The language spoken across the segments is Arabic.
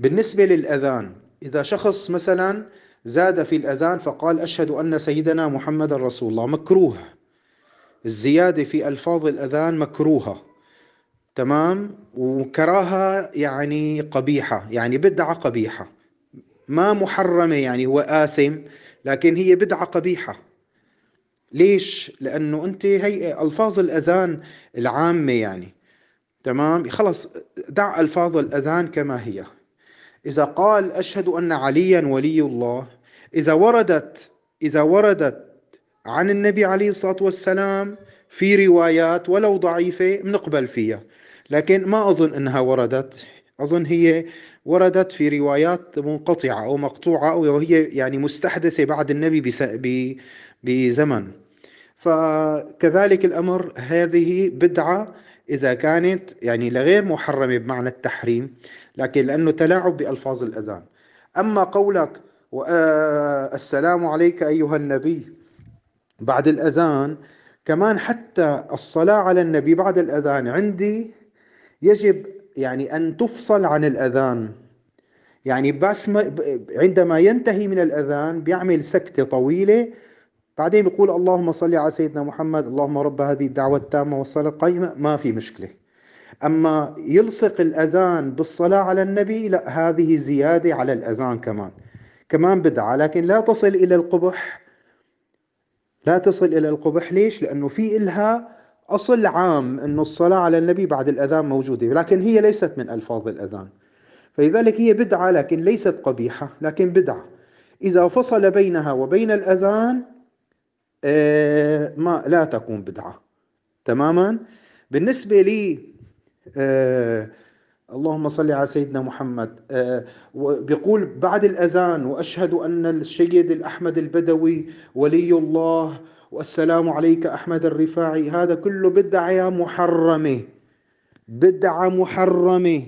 بالنسبة للأذان إذا شخص مثلا زاد في الأذان فقال أشهد أن سيدنا محمد رسول الله مكروه الزيادة في ألفاظ الأذان مكروهة تمام وكراهة يعني قبيحة يعني بدعة قبيحة ما محرمة يعني هو آثم لكن هي بدعة قبيحة ليش؟ لأنه أنت هي ألفاظ الأذان العامة يعني تمام خلص دع ألفاظ الأذان كما هي إذا قال أشهد أن عليا ولي الله إذا وردت إذا وردت عن النبي عليه الصلاة والسلام في روايات ولو ضعيفة بنقبل فيها لكن ما أظن أنها وردت أظن هي وردت في روايات منقطعة أو مقطوعة أو هي يعني مستحدثة بعد النبي بزمن فكذلك الأمر هذه بدعة إذا كانت يعني لغير محرمة بمعنى التحريم لكن لأنه تلاعب بألفاظ الأذان أما قولك آه، السلام عليك أيها النبي بعد الأذان كمان حتى الصلاة على النبي بعد الأذان عندي يجب يعني أن تفصل عن الأذان يعني بس عندما ينتهي من الأذان بيعمل سكتة طويلة بعدين بيقول اللهم صل على سيدنا محمد اللهم رب هذه الدعوة التامة والصلاة القائمة ما في مشكلة أما يلصق الأذان بالصلاة على النبي لا هذه زيادة على الأذان كمان كمان بدعة لكن لا تصل إلى القبح لا تصل إلى القبح ليش؟ لأنه في إلها أصل عام أنه الصلاة على النبي بعد الأذان موجودة لكن هي ليست من ألفاظ الأذان فلذلك هي بدعة لكن ليست قبيحة لكن بدعة إذا فصل بينها وبين الأذان آه، ما لا تكون بدعة تماما بالنسبة لي آه، اللهم صل على سيدنا محمد آه، بيقول بعد الأذان وأشهد أن الشيد الأحمد البدوي ولي الله والسلام عليك أحمد الرفاعي هذا كله بدعة محرمة بدعة محرمة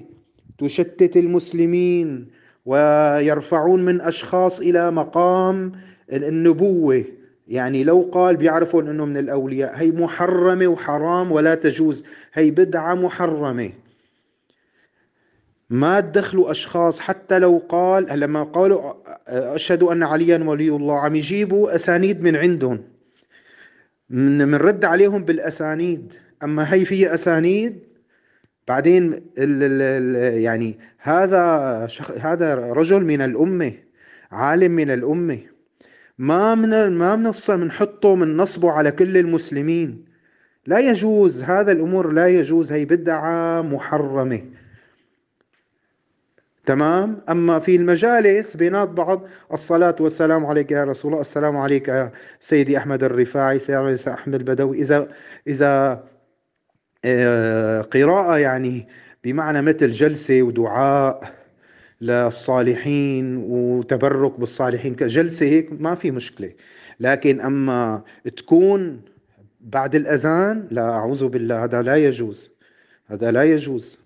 تشتت المسلمين ويرفعون من أشخاص إلى مقام النبوة يعني لو قال بيعرفون انه من الاولياء هي محرمه وحرام ولا تجوز هي بدعه محرمه ما تدخلوا اشخاص حتى لو قال لما قالوا اشهد ان عليا ولي الله عم يجيبوا اسانيد من عندهم من رد عليهم بالاسانيد اما هي في اسانيد بعدين الـ الـ يعني هذا شخ هذا رجل من الامه عالم من الامه ما من ما من منحطه من نصبه على كل المسلمين لا يجوز هذا الامور لا يجوز هي بدعه محرمه تمام اما في المجالس بينات بعض الصلاه والسلام عليك يا رسول الله السلام عليك يا سيدي احمد الرفاعي سيدي احمد البدوي اذا اذا آه، قراءه يعني بمعنى مثل جلسه ودعاء للصالحين وتبرك بالصالحين كجلسة هيك ما في مشكلة لكن أما تكون بعد الأذان لا أعوذ بالله هذا لا يجوز هذا لا يجوز